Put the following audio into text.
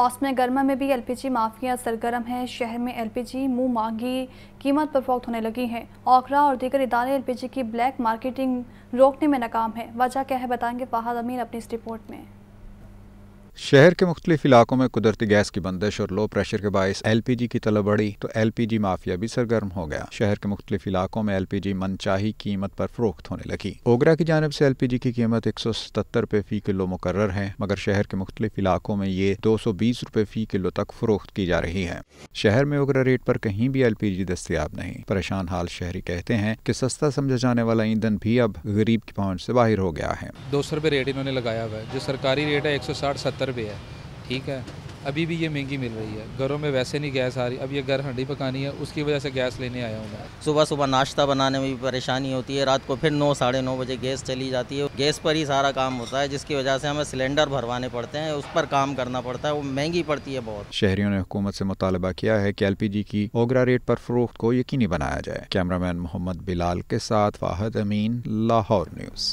मौसम गर्मा में भी एलपीजी माफिया सरगर्म है शहर में एलपीजी मुंह मांगी कीमत पर फोक्त होने लगी है ओखरा और दीगर इदारे एलपीजी की ब्लैक मार्केटिंग रोकने में नाकाम है वजह क्या है बताएंगे फाहद अमीन अपनी इस रिपोर्ट में शहर के मुख्तलिफ इलाकों में कुदरती गैस की बंदिश और लो प्रेशर के बायस एल पी जी की तलब बढ़ी तो एल पी जी माफिया भी सरगर्म हो गया शहर के मुख्तलिफ इलाकों में एल पी जी मनचाही कीमत पर फरोख्त होने लगी ओगरा की जानब से एल पी जी की कीमत एक सौ सतर रुपये फी किलो मुकर है मगर शहर के मुख्तलिफ इलाकों में ये दो सौ बीस रुपये फी किलो तक फरोख्त की जा रही है शहर में ओगरा रेट पर कहीं भी एल पी जी दस्तियाब नहीं परेशान हाल शहरी कहते हैं की सस्ता समझा जाने वाला ईंधन भी अब गरीब की पहुँच से बाहर हो गया है दो सौ रुपये रेट इन्होंने लगाया हुआ है जो सरकारी रेट है एक सौ साठ सत्तर रुपये पे है ठीक है अभी भी ये महंगी मिल रही है घरों में वैसे नहीं गैस आ रही अब ये घर हंडी पकानी है उसकी वजह से गैस लेने आया हूँ मैं सुबह सुबह नाश्ता बनाने में भी परेशानी होती है रात को फिर नौ साढ़े नौ बजे गैस चली जाती है गैस पर ही सारा काम होता है जिसकी वजह से हमें सिलेंडर भरवाने पड़ते हैं उस पर काम करना पड़ता है वो महंगी पड़ती है बहुत शहरियों ने हुकूमत से मुतालबा किया है की एल पी जी की ओगरा रेट पर फरोख्त को यकीनी बनाया जाए कैमरा मैन मोहम्मद बिलाल के साथ वाहद अमीन लाहौर न्यूज़